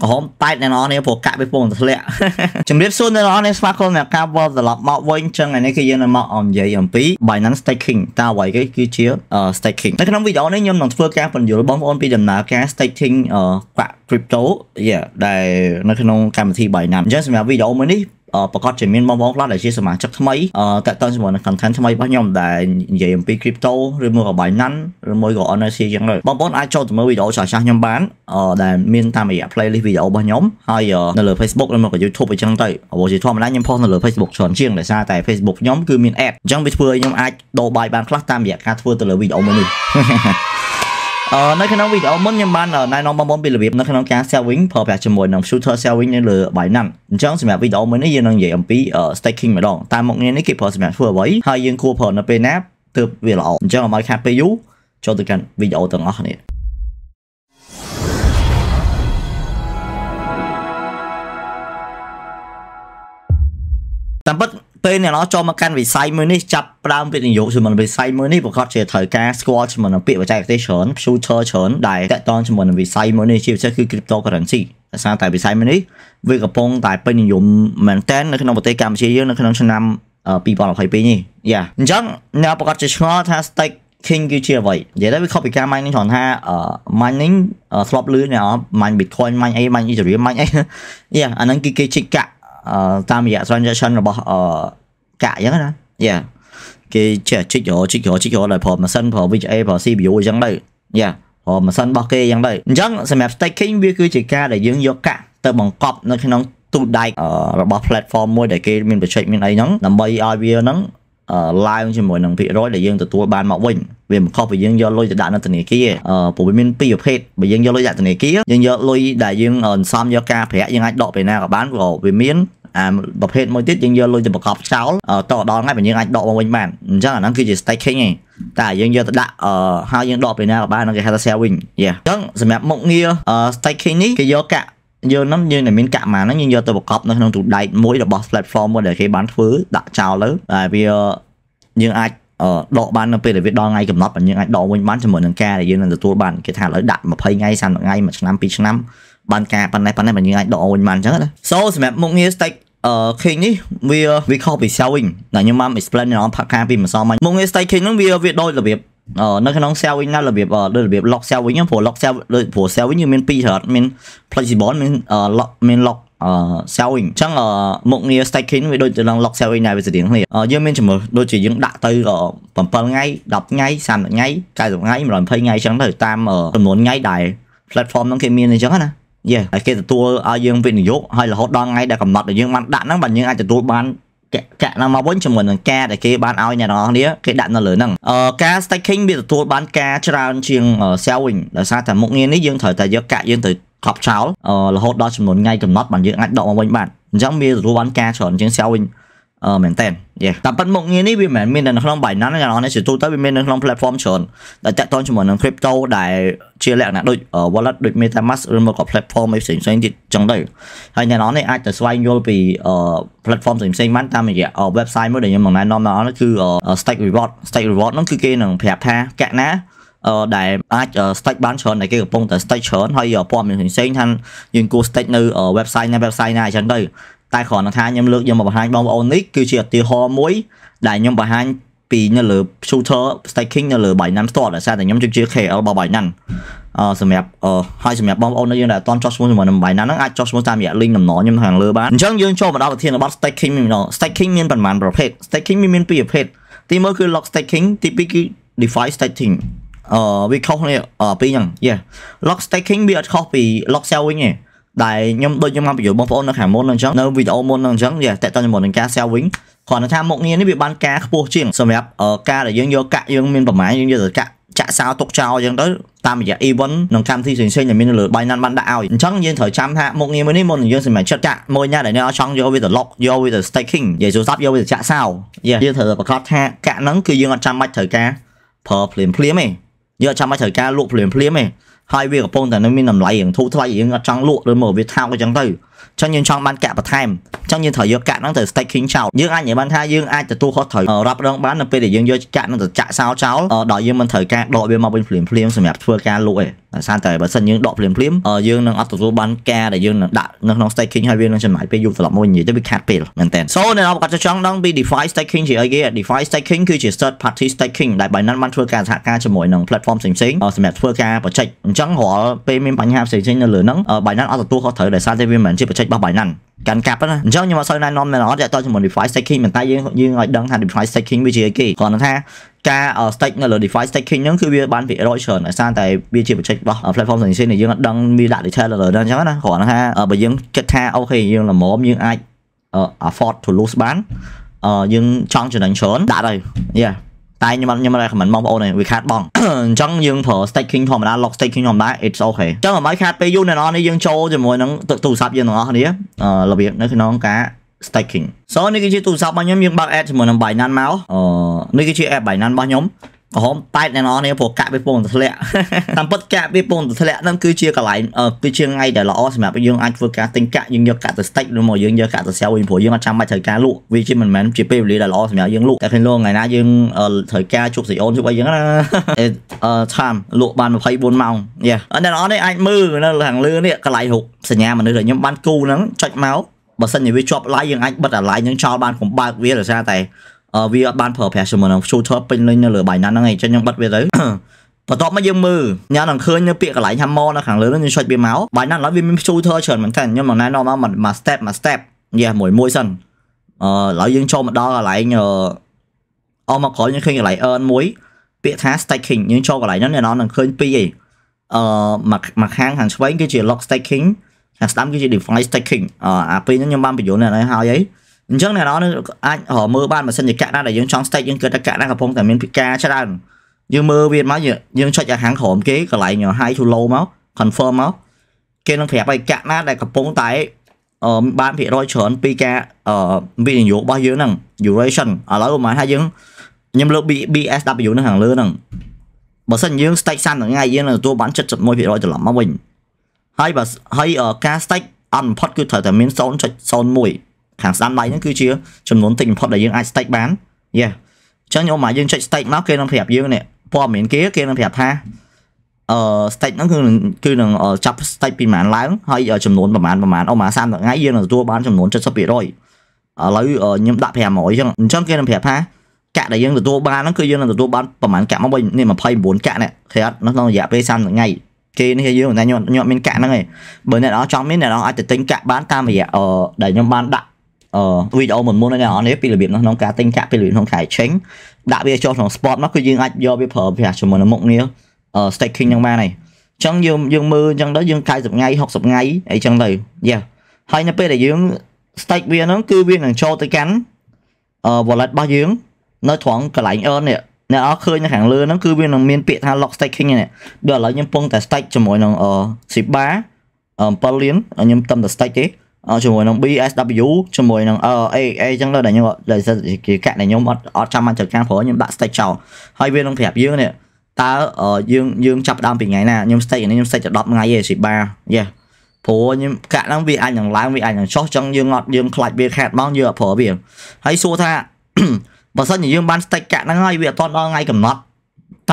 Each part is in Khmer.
ក្រហមតែកអ្នកនរនេះព្រោះកាក់វាពងធ្លាក់ជំរាបសួរអ្នកនរនេះស្វាគមន៍អ្នកការវល់ត្រឡប់មកវិញចឹងថ្ងៃនេះគឺយើងនឹងមកអមនិយាយអំពី Binance Staking តើអ្វីគេគឺជា Staking នៅក្នុងវីដេអូនេះខ្ញុំនឹងធ្វើការបញ្យល់បងប្អូនពីដំណើរការ Staking កាក់ crypto ដែលនៅក្នុងកម្មវិធី Binance ចឹងសម្រាប់វីដេអូមួយនេះប្រកាសជាមានបងប្អូនខ្លះដែលជាសមាជិកថ្មីតកតងជាមួយនឹង content ថ្មីរបស់ខ្ញុំដែលនិយាយអំពី crypto ឬមួយក៏ Binance ឬមួយក៏ ONC អញ្ចឹងទៅបងប្អូនអាចចូលទៅមើលវីដេអូចាស់ចាស់ខ្ញុំបាន ដែលមានតាមរយៈ playlist វីដេអូរបស់ខ្ញុំហើយនៅលើ Facebook ឬមកក៏ YouTube អញ្ចឹងទៅអ្វីជាធម្មតាខ្ញុំផុសនៅលើ Facebook ច្រើនជាងដោយសារតែ Facebook ខ្ញុំគឺមាន app អញ្ចឹងវាធ្វើឲ្យខ្ញុំអាចដោបាយបានខ្លះតាមរយៈការធ្វើទៅលើវីដេអូមួយនេះនៅក្នុងវីដេអូមុនខ្ញុំបានណែនាំបងប្អូនពីរបៀបនៅក្នុងការ selling ប្រើប្រាស់ជាមួយនឹង shooter selling នៅលើ Binance អញ្ចឹងសម្រាប់វីដេអូមួយនេះយើងនឹងនិយាយអំពី staking ម្ដងតាមមុខងារនេះគេប្រើសម្រាប់ធ្វើអ្វីហើយយើងគួរប្រើនៅពេលណាទើបវាល្អអញ្ចឹងអមឲ្យខាត់ពេលយូរចូលទៅកាន់វីដេអូទាំងអស់គ្នាតាមពិតពេលអ្នកណាចូលមកកាន់វិស័យមួយនេះចាប់ផ្ដើមវិនិយោគជាមួយវិស័យមួយនេះប្រកាសជាត្រូវការស្គាល់ជាមួយនឹងពាក្យបច្ចេកទេសច្រើន future ច្រើនដែលតកតងជាមួយនឹងវិស័យមួយនេះជាពិសេសគឺ cryptocurrency ដោយសារតែវិស័យមួយនេះវាកំពុងតែពេញនិយមមែនទែននៅក្នុងប្រទេសកម្ពុជាយើងនៅក្នុងឆ្នាំ2022នេះយ៉ាអញ្ចឹងអ្នកប្រកាសជាឆ្ងល់ថា stake king គឺជាអ្វីនិយាយទៅវាខុសពីការ mining ច្រើនថា mining ធ្លាប់លឺអ្នក mine bitcoin mine អី mine ethereum mine អីយ៉ាអាហ្នឹងគឺគេជីកកាក់តាមរយៈ transaction របស់កាក់អញ្ចឹងណាយ៉ាគេចេះជីករជីករជីករដោយប្រើ machine ប្រើ VGA ប្រើ CPU អញ្ចឹងទៅយ៉ាប្រើ machine របស់គេអញ្ចឹងទៅអញ្ចឹងសម្រាប់ staking វាគឺជាការដែលយើងយកកាក់ទៅបង្កប់នៅក្នុងទូដែករបស់ platform មួយដែលគេមាន project មានអីហ្នឹងដើម្បីឲ្យវាហ្នឹងឡើងជាមួយនឹងភាគរយដែលយើងទទួល បានមកវិញវាមិនខុសពីយើងយកលុយទៅដាក់នៅធនាគារព្រោះវាមានពីរប្រភេទបើយើងយកលុយដាក់ធនាគារយើងយកលុយដែលយើងអន្សំយកការប្រាក់យើងអាចដកពេលណាក៏បានក៏វាមានអាប្រភេទមួយទៀតយើងយកលុយទៅប្រកបចោលតដល់ថ្ងៃបើយើងអាចដកមកវិញបានអញ្ចឹងអាហ្នឹងគឺជា staking ឯងតែយើងយកទៅដាក់ហើយយើងដកពេលណាក៏បានហ្នឹងគេហៅថា sharing យ៉ាអញ្ចឹងសម្រាប់មុខងារ staking នេះគេយកកាក់យើងហ្នឹងយើងតែមានកាក់ម៉ាហ្នឹងយើងយកទៅប្រកបនៅក្នុងទូដែកមួយរបស់ platform មួយដែលគេបានធ្វើដាក់ចោលទៅហើយវាយើងអាចដកបាននៅពេលដែលវាដល់ថ្ងៃកំណត់យើងអាចដកវិញបានជាមួយនឹងការដែលយើងនឹងទទួលបានគេថាឥឡូវដាក់20ថ្ងៃ30ថ្ងៃ1ឆ្នាំ2ឆ្នាំបានការប៉ុណ្ណេះប៉ុណ្ណេះយើងអាចដកវិញបានអញ្ចឹងណា So សម្រាប់មុខងារ stack អឺ king នេះវាវាខុសពី showing តែខ្ញុំបាន explain នៅក្នុងផាកាពីម្សិលមិញមុខងារ stack king ហ្នឹងវាវាដូចរបៀបនៅក្នុង cell វិញណារបៀបដូចរបៀប lock cell វិញព្រោះ lock cell ដូចព្រោះ cell វិញយើងមាន2ច្រើនមាន flexible មាន lock មាន lock selling អញ្ចឹងមុខងារ staking វាដូចទៅនឹង log selling ដែរវាស្រៀងគ្នាយើងមានចំណុចដូចជាយើងដាក់ទៅ7ថ្ងៃ10ថ្ងៃ30ថ្ងៃ90ថ្ងៃ120ថ្ងៃអញ្ចឹងទៅតាមចំនួនថ្ងៃដែល platform ហ្នឹងគេមានអញ្ចឹងណាយេហើយគេទទួលឲ្យយើងវិនិយោគហើយរហូតដល់ថ្ងៃដែលកំណត់ដែលយើងបានដាក់ហ្នឹងបានយើងអាចទទួលបានកាក់ណាមកវិញជាមួយនឹងការដែលគេបានឲ្យអ្នកនរគ្នាគេដាក់នៅលើហ្នឹងអឺការ staking វាទទួលបានការច្រើនជាង selling ដោយសារតែមុខងារនេះយើងត្រូវតែយកកាក់យើងទៅកប់ចោលរហូតដល់ចំនួនថ្ងៃកំណត់បានយើងអាចដកមកវិញបានអញ្ចឹងវាទទួលបានការច្រើនជាង SEO វិញអឺមែនតើយេតែប៉ុន្តែមុខងារនេះវាមិនមែនមាននៅក្នុង Binance ទាំងអស់នេះជាទូទៅវាមាននៅក្នុង platform ច្រើនដែលតាក់ទងជាមួយនឹង crypto ដែលជាលក្ខណៈដូច wallet ដូច MetaMask ឬមកក៏ platform ផ្សេងផ្សេងទៀតចឹងទៅហើយអ្នកនរនេះអាចទៅស្វែងយល់ពី platform ផ្សេងផ្សេងបានតាមរយៈ website មួយដែលខ្ញុំនឹងណែនាំដល់អ្នកនរគឺ Stack Reward Stack Reward នោះគឺគេនឹងប្រាប់ថាកាក់ណាដែលអាច stack បានច្រើនតែគេកំពុងតែ stack ច្រើនហើយព័ត៌មានផ្សេងៗថាយើងគួរ stack នៅ website ណា website ណាអញ្ចឹងទៅតែគ្រាន់តែថាខ្ញុំលើកយកមកបង្ហាញបងប្អូននេះគឺជាឧទាហរណ៍មួយដែលខ្ញុំបង្ហាញពីនៅលើ shooter staking នៅលើ Binance Store ដោយសារតែខ្ញុំជា KL របស់ Binance អឺសម្រាប់អឺហើយសម្រាប់បងប្អូននៅយើងដែលអត់ចោះឈ្មោះជាមួយនឹង Binance ហ្នឹងអាចចោះឈ្មោះតាមរយៈ link ដំណខ្ញុំខាងលើបានអញ្ចឹងយើងចូលមកដល់ប្រធានបទ staking មាន staking មានប្រមាណប្រភេទ staking មានពីរប្រភេទទីមួយគឺ lock staking ទីពីរគឺ DeFi staking អឺវាខុសគ្នាពីហ្នឹង yeah lock staking វាអត់ខុសពី lock sell វិញទេដែលខ្ញុំដូចខ្ញុំបានបញ្យល់បងប្អូននៅខាងមុនហ្នឹងអញ្ចឹងនៅវីដេអូមុនហ្នឹងអញ្ចឹងវាតេតតជាមួយនឹងការ sell វិញគ្រាន់តែថាមុខងារនេះវាបានការខ្ពស់ជាងសម្រាប់ការដែលយើងយកកាក់យើងមានប្រមាណយើងយកទៅកាក់ចាក់សោទុកចោលអញ្ចឹងទៅតាមរយៈ event និងកម្មវិធីផ្សេងៗដែលមាននៅលើ Binance បានដាក់ឲ្យអញ្ចឹងយើងត្រូវចាំថាមុខងារមួយនេះមុននឹងយើងសម្រេចចិត្តចាក់មួយណាដែលអ្នកចង់យកវាទៅ lock យកវាទៅ staking និយាយទូរស័ព្ទយកវាទៅចាក់សោយើងត្រូវប្រកាសថាកាក់ហ្នឹងគឺយើងអត់ចាំបាច់ត្រូវការប្រើភ្លាមភ្លាមទេយើងអត់ចាំបាច់ត្រូវការលក់ភ្លាមភ្លាមទេហើយវាកំពុងតែនៅមានតម្លៃរៀងធូរថ្លៃរៀងអត់ចង់លក់ឬមកវាថោកអញ្ចឹងទៅអញ្ចឹងយើងចង់បានកាក់បន្ថែមអញ្ចឹងយើងត្រូវយកកាក់ហ្នឹងទៅ staking ចោលយើងអាចនិយាយបានថាយើងអាចទទួលខុសត្រូវរាប់រងបាននៅពេលដែលយើងយកកាក់ហ្នឹងទៅចាក់សោចោលដល់យើងមិនត្រូវការដកវាមកវិញភ្លាមភ្លាមសម្រាប់ធ្វើការលក់ឯងដោយសារតែបើសិនយើងដកភ្លាមភ្លាមយើងនឹងអត់ទទួលបានការដែលយើងនឹងដាក់នៅក្នុង staking ហើយវានឹងចំណាយពេលយូរត្រឡប់មកនិយាយទៅវាខាតពេលមែនតើ So អ្នកនរគាត់ចង់ដឹងពី DeFi staking ជាអីគេ DeFi staking គឺជា third party staking ដែល Binance បានធ្វើការសហការជាមួយនឹង platform ផ្សេងៗសម្រាប់ធ្វើការប្រជិចអញ្ចឹងរាល់ពេលមានបញ្ហាផ្សេងៗនៅលើហ្នឹង Binance អត់ទទួលខុសត្រូវដោយសារតែវាមិនមែនជាប្រជិចរបស់ Binance កាន់កាប់ណាអញ្ចឹងខ្ញុំអត់សូវណែនាំអ្នកនរអត់យកតជាមួយ DeFi staking ប៉ុន្តែយើងយើងឲ្យដឹងថា DeFi staking វាជាអីគេគ្រាន់តែថាការ stake នៅលើ DeFi staking ហ្នឹងគឺវាបានវារយច្រើនដោយសារតែវាជាបច្ចេករបស់ platform ផ្សេងៗដែលយើងអត់ដឹងមានដាក់ detail លើហ្នឹងអញ្ចឹងណាគ្រាន់ថាបើយើងគិតថាអូខេយើងល្មមយើងអាច afford to lose បានយើងចង់ចំណេញច្រើនដាក់ទៅយ៉ាតែខ្ញុំខ្ញុំ recommend បងប្អូនវាខាតបងអញ្ចឹងយើងប្រើ staking ធម្មតា log staking ធម្មតា it's okay អញ្ចឹងមិនឲ្យខាតពេលយូរអ្នកនរនេះយើងចូលជាមួយនឹងទូរស័ព្ទយើងទាំងអស់គ្នារបៀបនៅក្នុងការ staking so នេះគឺជាទូរស័ព្ទរបស់ខ្ញុំយើងបើក app ជាមួយនឹង Binance មកអឺនេះគឺជា app Binance របស់ខ្ញុំក្រហមប៉ែតអ្នកនរនេះព្រោះកាក់វាពងទៅធ្លាក់តាមពិតកាក់វាពងទៅធ្លាក់ហ្នឹងគឺជាកន្លែងគឺជាថ្ងៃដែលល្អសម្រាប់យើងអាចធ្វើការទិញកាក់យើងយកកាក់ទៅស្ទេចឬមកយើងយកកាក់ទៅសែវវិញព្រោះយើងអត់ចាំបាច់ត្រូវការលក់វាជាមិនមែនជាពេលវេលាដែលល្អសម្រាប់យើងលក់តែឃើញលោកថ្ងៃណាយើងត្រូវការជប់ស្រីអូនជប់អីចឹងណាអឺឆាមលក់បាន24ម៉ោងយ៉ាអ្នកនរនេះអាចមើលនៅខាងលើនេះកន្លែងរូបសញ្ញាមនុស្សដែលខ្ញុំបានគូហ្នឹងចុចមកបើសិនជាវាជាប់ឡាយយើងអាចបិទអាឡាយនឹងចោលបានកុំបើកវាដោយសារតែវាអត់បានប្រើប្រាស់ជាមួយនឹង shooter ពេញលេញនៅលើ Binance ហ្នឹងឯងចឹងខ្ញុំបិទវាទៅបន្ទាប់មកយើងមើលញ៉ាំនឹងឃើញនៅពាក្យកន្លែង hammer នៅខាងលើហ្នឹងខ្ញុំចុចវាមក Binance ឡើយវាមាន shooter ច្រើនមែនតើខ្ញុំមិនណែនាំមកមួយ step មួយ step យេមួយមួយសិនអឺឡើយយើងចូលមកដល់កន្លែងអឺអស់មកក្រោយយើងឃើញកន្លែង earn មួយពាក្យថា staking យើងចូលកន្លែងហ្នឹងអ្នកនរនឹងឃើញពីរឯងអឺមួយខាងខាងឆ្វេងគឺជា log staking ខាងស្ដាំគឺជា device stacking អាពេលហ្នឹងខ្ញុំបានបញ្យល់នៅហើយហើយអញ្ចឹងអ្នកនរអាចរមើលបានម៉ាស៊ីនចក្រណាដែលយើងចង់ stack យើងគិតថាកណាកំពុងតែមានពិការច្រើនយើងមើលវាមកយើងចុចអាខាងក្រោមគេកន្លែង high to low មក confirm មកគេនឹងប្រាប់ឲ្យកណាដែលកំពុងតែបានភាគរយច្រើនពីការវិនិយោគរបស់យើងហ្នឹង duration ឥឡូវប្រហែលថាយើងខ្ញុំលើក BSW ហ្នឹងខាងលើហ្នឹងបើសិនយើង stake 30ថ្ងៃយើងនឹងទទួលបាន71%ត្រឡប់មកវិញហើយបើហើយការ stack អត់បំផុតគឺត្រូវតែមាន0.01ខាងស្ដាំដៃហ្នឹងគឺជាចំនួនតិចបំផុតដែលយើងអាច stack បានយេអញ្ចឹងខ្ញុំមកយើងចុច stack មកគេនឹងប្រាប់យើងនេះព័ត៌មានគេគេនឹងប្រាប់ថាអឺ stack ហ្នឹងគឺគឺនឹងចាប់ stack ពីប្រហែលឡើងហើយចំនួនប្រហែលប្រហែលអូមក30ថ្ងៃយើងនឹងទទួលបានចំនួន70%ឥឡូវខ្ញុំដាក់500អញ្ចឹងអញ្ចឹងគេនឹងប្រាប់ថាកាក់ដែលយើងទទួលបានហ្នឹងគឺយើងនឹងទទួលបានប្រហែលកាក់មកវិញនេះ29កាក់នេះគេអត់នៅក្នុងរយៈពេល30ថ្ងៃគេនេះយើងតែខ្ញុំខ្ញុំមានកាក់ហ្នឹងឯងបើអ្នកនរចង់មានអ្នកនរអាចទៅទិញកាក់បានតាមរយៈដែលខ្ញុំបានដាក់អឺវីដេអូមុនមុននេះអ្នកនរនេះពីរបៀបក្នុងការទិញកាក់ពីរបៀបក្នុងការ exchange ដាក់វាចូលក្នុង spot មកគឺយើងអាចយកវាប្រើប្រាស់ជាមួយនឹងមុខងារ staking ហ្នឹងបានឯងអញ្ចឹងយើងយើងមើលអញ្ចឹងទៅយើង90ថ្ងៃ60ថ្ងៃអីចឹងទៅយ៉ាហើយនៅពេលដែលយើង stake វាហ្នឹងគឺវានឹងចូលទៅកាន់ wallet របស់យើងនៅត្រង់កន្លែង earn នេះអ្នកអរឃើញនៅខាងលើហ្នឹងគឺវានឹងមានពាក្យថា lock staking នេះដូចឥឡូវខ្ញុំពងតែ stake ជាមួយនឹង Shiba 7លានខ្ញុំតំតែ stake ទេជាមួយនឹង BSW ជាមួយនឹង AA អញ្ចឹងលើដែលខ្ញុំដែលគេកាក់ដែលខ្ញុំអត់អត់ចាំបានត្រូវការព្រោះខ្ញុំដាក់ stake ចោលហើយវានឹងប្រាប់យើងនេះតើយើងយើងចាប់ដើមពីថ្ងៃណាខ្ញុំ stake នេះខ្ញុំ stake ដល់10ថ្ងៃទេ Shiba យេព្រោះខ្ញុំកាក់ហ្នឹងវាអាចនឹងឡើងវាអាចនឹងចុះអញ្ចឹងយើងអត់យើងខ្លាចវាខាតបងយើងអត់ប្រើវាហើយសួរថាបើសិនជាយើងបានស្ទេចកាក់ហ្នឹងហើយវាអត់ទាន់ដល់ថ្ងៃកំណត់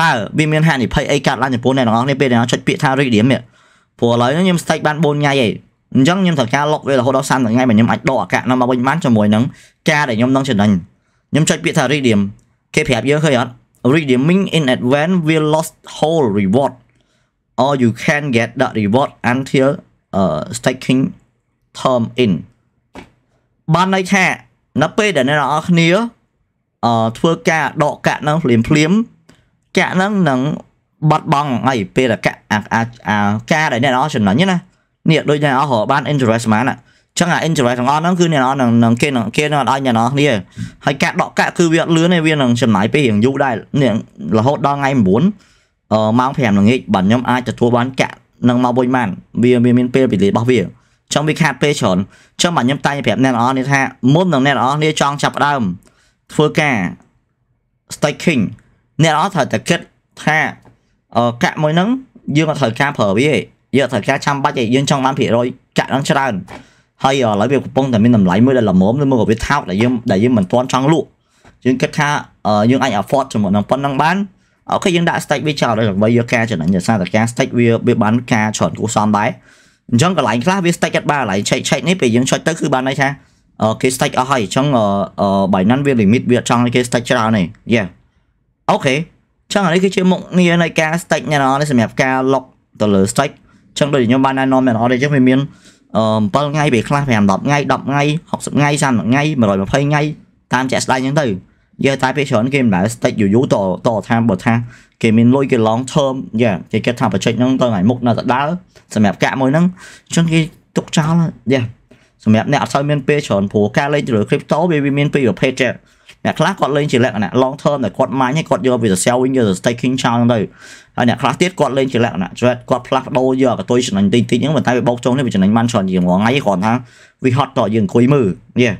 តើវាមានហានិភ័យអីកើតឡើងចំពោះអ្នកទាំងអស់គ្នាពេលដែលចុចពាក្យថារីករាមនេះព្រោះឥឡូវខ្ញុំស្ទេចបាន4ថ្ងៃឯងអញ្ចឹងខ្ញុំត្រូវការលុកវារហូតដល់30ថ្ងៃបើខ្ញុំអាចដកអាកាសនោះមកវិញបានជាមួយនឹងការដែលខ្ញុំនឹងចំណេញខ្ញុំចុចពាក្យថា redeem គេប្រាប់យើងឃើញអត់ redeeming in advance will lost whole reward or you can get the reward until uh staking term in បានន័យថានៅពេលដែលអ្នកនរអគ្នាធ្វើការដកកាក់ហ្នឹងភ្លាមភ្លាមកាក់ហ្នឹងនឹងបាត់បង់ហើយពេលតែកាក់អាការដែលអ្នកនរចំណេញណានេះដូចអ្នកនររបាន interest ស្មានណាចឹងអា interest ទាំងអស់ហ្នឹងគឺអ្នកនរនឹងគេនឹងគេនឹងអត់ឲ្យអ្នកនរគ្នាហើយការដកកាក់គឺវាអត់លឿនទេវានឹងចំណាយពេលរៀងយូរដែរនេះរហូតដល់ថ្ងៃ9អឺម៉ោង5ល្ងាចបាទខ្ញុំអាចទទួលបានកាក់នឹងមកវិញបានវាមានពេលវេលារបស់វាចឹងវាខាតពេលច្រើនចឹងបាទខ្ញុំតែងប្រាប់អ្នកនរនេះថាមុននឹងអ្នកនរនេះចង់ចាប់ដើមធ្វើការ staking អ្នកអត់ត្រូវតែគិតថា កាក់មួយហ្នឹងយើងអត់ត្រូវការប្រើវាទេយើងអត់ត្រូវការចាំបាច់ទេយើងចង់បានភាគរយកាក់ហ្នឹងច្រើនហើយឥឡូវវាកំពុងតែមានតម្លៃមួយដែលល្មមឬមកវាថោកដែលយើងដែលយើងមិនទាន់ចង់លក់យើងគិតថា យើងអាច afford ជាមួយនឹងប៉ុណ្ណឹងបានអូខេយើងដាក់ stake វាចោលដើម្បីយកការចំណេញដោយសារតែការ stake វាវាបានការច្រើនគួរសមដែរអញ្ចឹងកន្លែងខ្លះវា stake អត់បានកន្លែងឆែកឆែកនេះពេលយើងចុចទៅគឺបានន័យថាគេ stack អស់ហើយអញ្ចឹង Binance វា limit វាអត់ចង់ឲ្យគេ stack ច្រើនទេ Yeah អូខេចឹងអានេះគឺជាមុខងារនៃការ stack អ្នកនរសម្រាប់ការ log ទៅលើ stack ចឹងដូចខ្ញុំបានណែនាំអ្នកនរនេះចឹងវាមាន7ថ្ងៃពេលខ្លះ5 10ថ្ងៃ10ថ្ងៃ60ថ្ងៃ30ថ្ងៃ120ថ្ងៃ តាមជាក់ស្ដែងចឹងទៅយកតែពេលច្រើនគេមិនដែល stack យូរយូរតតថាបើថា គេមានលុយគេ long term យ៉ាគេគិតថា project ហ្នឹងទៅថ្ងៃមុខនៅដដែលសម្រាប់កាក់មួយហ្នឹងចឹងគេទុកចោលយ៉ាសម្រាប់អ្នកអត់សូវមានពេលច្រើនព្រោះការលេងលើ crypto វាមានពីរប្រភេទចេះអ្នកខ្លះគាត់លេងជាលក្ខណៈ long term ដែលគាត់មាញ់ហើយគាត់យកវាទៅ sell វិញយកទៅ staking ចោលហ្នឹងទៅហើយអ្នកខ្លះទៀតគាត់លេងជាលក្ខណៈ trade គាត់ផ្លាស់ប្ដូរយកកតុយចំណេញតិចតិចហ្នឹងប៉ុន្តែវាបោកចុងនេះវាចំណេញបានច្រើនជាងថ្ងៃគ្រាន់ថាវាហត់តយើងអង្គុយមើលយេ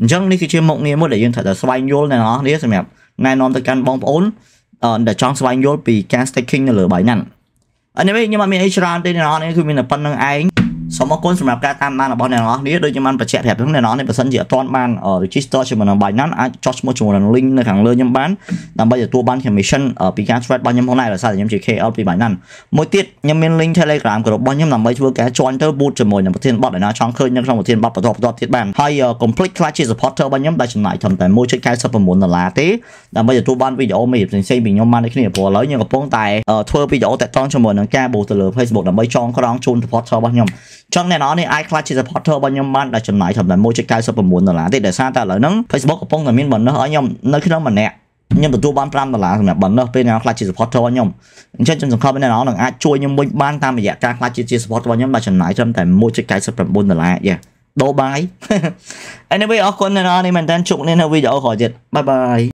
អញ្ចឹងនេះគឺជាមុខងារមួយដែលយើងត្រូវតែស្វែងយល់អ្នកនរនេះសម្រាប់ណែនាំទៅកាន់បងប្អូនដែលចង់ស្វែងយល់ពីការ staking នៅលើ Binance អានេះខ្ញុំអត់មានអីច្រើនទេអ្នកនរនេះគឺមានតែប៉ុណ្្នឹងឯងសូមអរគុណសម្រាប់ការតាមដានរបស់អ្នកនរនេះដូចជាបានបញ្ជាក់ប្រាប់ខ្ញុំអ្នកនរនេះបើសិនជាអត់ទាន់បាន register ជាមួយនឹង Binance អាចចុះឈ្មោះជាមួយនឹង link នៅខាងលើខ្ញុំបានដើម្បីទទួលបាន commission ពីការ trade របស់ខ្ញុំផងដែរដោយសារតែខ្ញុំជា KL ពី Binance មួយទៀតខ្ញុំមាន link Telegram របស់ខ្ញុំដើម្បីធ្វើការ join ទៅ boot ជាមួយនឹងប្រធានបទដែលណាចង់ឃើញនៅក្នុងប្រធានបទបន្តបន្តទៀតបានហើយ complete ខ្លះជា supporter របស់ខ្ញុំដែលចំណាយត្រឹមតែ1.99ដុល្លារទេដើម្បីទទួលបានវីដេអូមេរៀនផ្សេងៗពីខ្ញុំបានដូចគ្នាព្រោះឥឡូូវខ្ញុំកំពុងតែធ្វើវីដេអូតាក់ទងជាមួយនឹងការបូទៅលើ Facebook ដើម្បីចងក្រងជូន support របស់ខ្ញុំចង់អ្នកនរនេះអាចខ្លាចជា supporter របស់ខ្ញុំបានដែលចំណាយត្រឹមតែ1.99ដុល្លារទេដោយសារតែឥឡូវហ្នឹង Facebook កំពុងតែមាន bonus ឲ្យខ្ញុំនៅក្នុងម្នាក់ខ្ញុំទទួលបាន5ដុល្លារសម្រាប់ bonus ពេលអ្នកខ្លះជា supporter ខ្ញុំអញ្ចឹងខ្ញុំសង្ឃឹមអ្នកនរនឹងអាចជួយខ្ញុំវិញបានតាមរយៈការខ្លះជា supporter របស់ខ្ញុំដែលចំណាយត្រឹមតែ1.99ដុល្លារយ៉ាដូបាយ Anyway អរគុណអ្នកនរនេះមែនតើជួបគ្នានៅវីដេអូក្រោយទៀតបាយបាយ